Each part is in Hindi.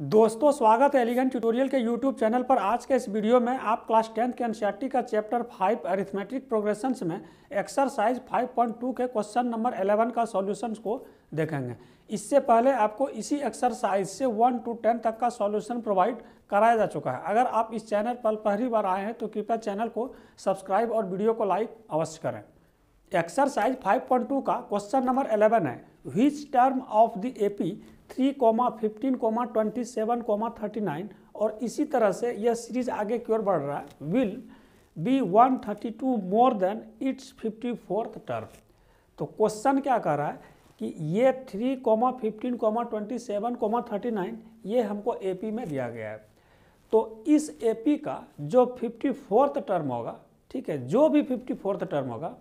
दोस्तों स्वागत है एलिगेंट ट्यूटोरियल के यूट्यूब चैनल पर आज के इस वीडियो में आप क्लास टेंथ के एनसीआरटी e का चैप्टर फाइव अरिथमेटिक प्रोग्रेशंस में एक्सरसाइज 5.2 के क्वेश्चन नंबर 11 का सॉल्यूशंस को देखेंगे इससे पहले आपको इसी एक्सरसाइज से वन टू टेन तक का सॉल्यूशन प्रोवाइड कराया जा चुका है अगर आप इस चैनल पर पहली बार आए हैं तो कृपया चैनल को सब्सक्राइब और वीडियो को लाइक अवश्य करें एक्सरसाइज फाइव का क्वेश्चन नंबर एलेवन है which term of the A three comma fifteen comma twenty seven comma thirty nine और इसी तरह से यह सीरीज आगे की ओर बढ़ रहा है will be one thirty two more than its fifty fourth term तो क्वेश्चन क्या कर रहा है कि ये three comma fifteen comma twenty seven comma thirty nine ये हमको ए पी में दिया गया है तो इस ए पी का जो फिफ्टी फोर्थ टर्म होगा ठीक है जो भी फिफ्टी फोर्थ टर्म होगा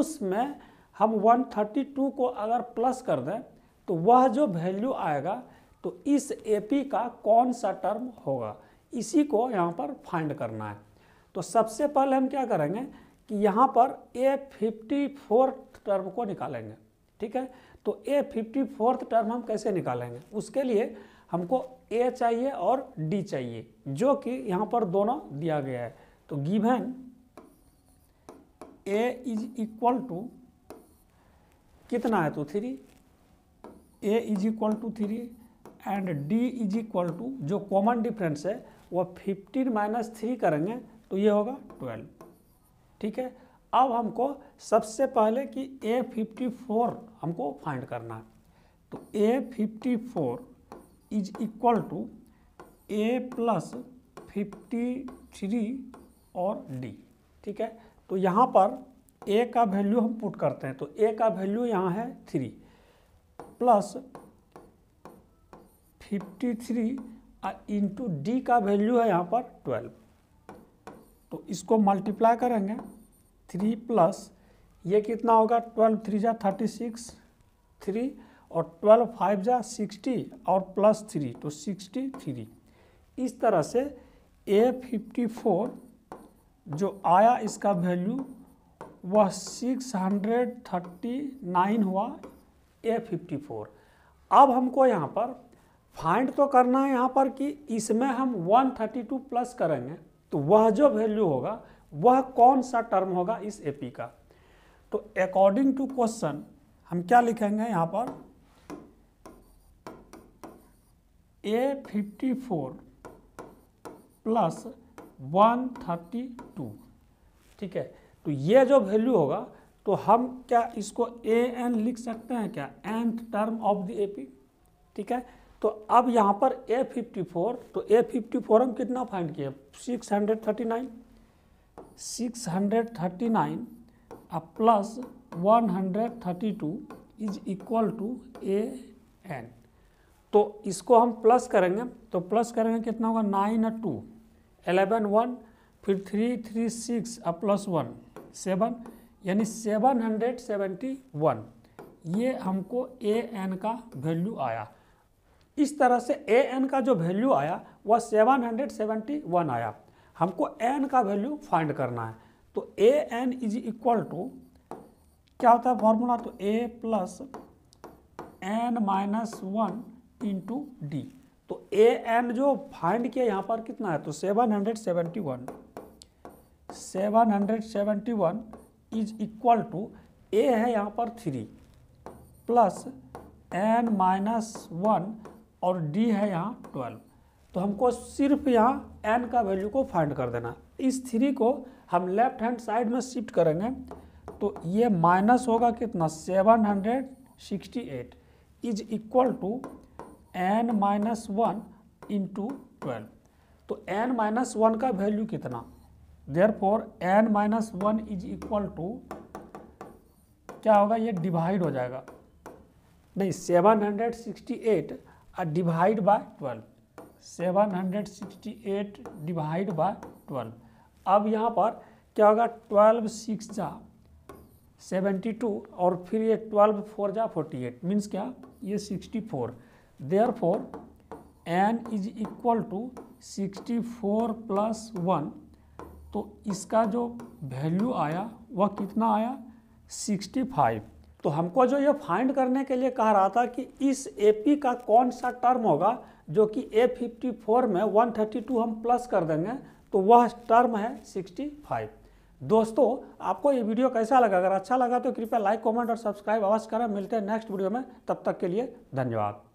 उसमें हम वन थर्टी टू को अगर प्लस कर दें तो वह जो वैल्यू आएगा तो इस ए पी का कौन सा टर्म होगा इसी को यहाँ पर फाइंड करना है तो सबसे पहले हम क्या करेंगे कि यहाँ पर ए फिफ्टी फोर्थ टर्म को निकालेंगे ठीक है तो ए फिफ्टी फोर्थ टर्म हम कैसे निकालेंगे उसके लिए हमको ए चाहिए और डी चाहिए जो कि यहाँ पर दोनों दिया गया है तो given a is equal to कितना है तो three a is equal to three and d is equal to जो कॉमन डिफरेंस है वह फिफ्टीन माइनस थ्री करेंगे तो ये होगा ट्वेल्व ठीक है अब हमको सबसे पहले कि ए फिफ्टी फोर हमको फाइंड करना है तो a fifty four is equal to a plus fifty three और डी ठीक है तो यहाँ पर ए का वैल्यू हम पुट करते हैं तो ए का वैल्यू यहाँ है three plus fifty three into d का वैल्यू है यहाँ पर ट्वेल्व तो इसको मल्टीप्लाई करेंगे थ्री प्लस ये कितना होगा ट्वेल्व थ्री जा थर्टी सिक्स थ्री और ट्वेल्व फाइव जा सिक्सटी और प्लस थ्री तो सिक्सटी थ्री इस तरह से ए फिफ्टी फोर जो आया इसका वैल्यू वह सिक्स हंड्रेड थर्टी नाइन हुआ ए फिफ्टी फोर अब हमको यहाँ पर फाइंड तो करना है यहाँ पर कि इसमें हम 132 प्लस करेंगे तो वह जो वैल्यू होगा वह कौन सा टर्म होगा इस एपी का तो अकॉर्डिंग टू क्वेश्चन हम क्या लिखेंगे यहाँ पर a fifty four plus one thirty two ठीक है तो ये जो वैल्यू होगा तो हम क्या इसको ए एन लिख सकते हैं क्या nth term of the A P ठीक है तो अब यहाँ पर ए फिफ्टी फोर तो ए फिफ्टी फोर हम कितना फाइंड किए six hundred thirty nine six hundred thirty nine plus one hundred thirty two is equal to a n तो इसको हम प्लस करेंगे तो प्लस करेंगे कितना होगा नाइन और टू एलेवन वन फिर थ्री थ्री सिक्स और प्लस वन सेवन यानी 771 ये हमको ए एन का वैल्यू आया इस तरह से ए एन का जो वैल्यू आया वह 771 आया हमको एन का वैल्यू फाइंड करना है तो a n is equal to क्या होता है फॉर्मूला तो a plus n minus one into d तो ए एन जो फाइंड किया यहाँ पर कितना है तो 771 771 इज इक्वल टू ए है यहाँ पर three plus n minus one और डी है यहाँ ट्वेल्व तो हमको सिर्फ यहाँ एन का वैल्यू को फाइंड कर देना इस थ्री को हम लेफ्ट हैंड साइड में शिफ्ट करेंगे तो ये माइनस होगा कितना seven hundred sixty eight is equal to n minus one into twelve तो एन माइनस वन का वैल्यू कितना therefore n minus one is equal to क्या होगा ये डिवाइड हो जाएगा नहीं सेवन हंड्रेड सिक्सटी एट आ divide by twelve seven hundred sixty eight divide by twelve अब यहाँ पर क्या होगा ट्वेल्व सिक्स जा सेवेंटी टू और फिर ये ट्वेल्व फोर जा फोर्टी एट मीन्स क्या ये sixty four therefore n is equal to sixty four plus one तो इसका जो वैल्यू आया वह कितना आया 65 तो हमको जो ये फाइंड करने के लिए कह रहा था कि इस ए पी का कौन सा टर्म होगा जो कि A54 में 132 हम प्लस कर देंगे तो वह टर्म है 65 दोस्तों आपको ये वीडियो कैसा लगा अगर अच्छा लगा तो कृपया लाइक कमेंट और सब्सक्राइब अवश्य करें मिलते हैं नेक्स्ट वीडियो में तब तक के लिए धन्यवाद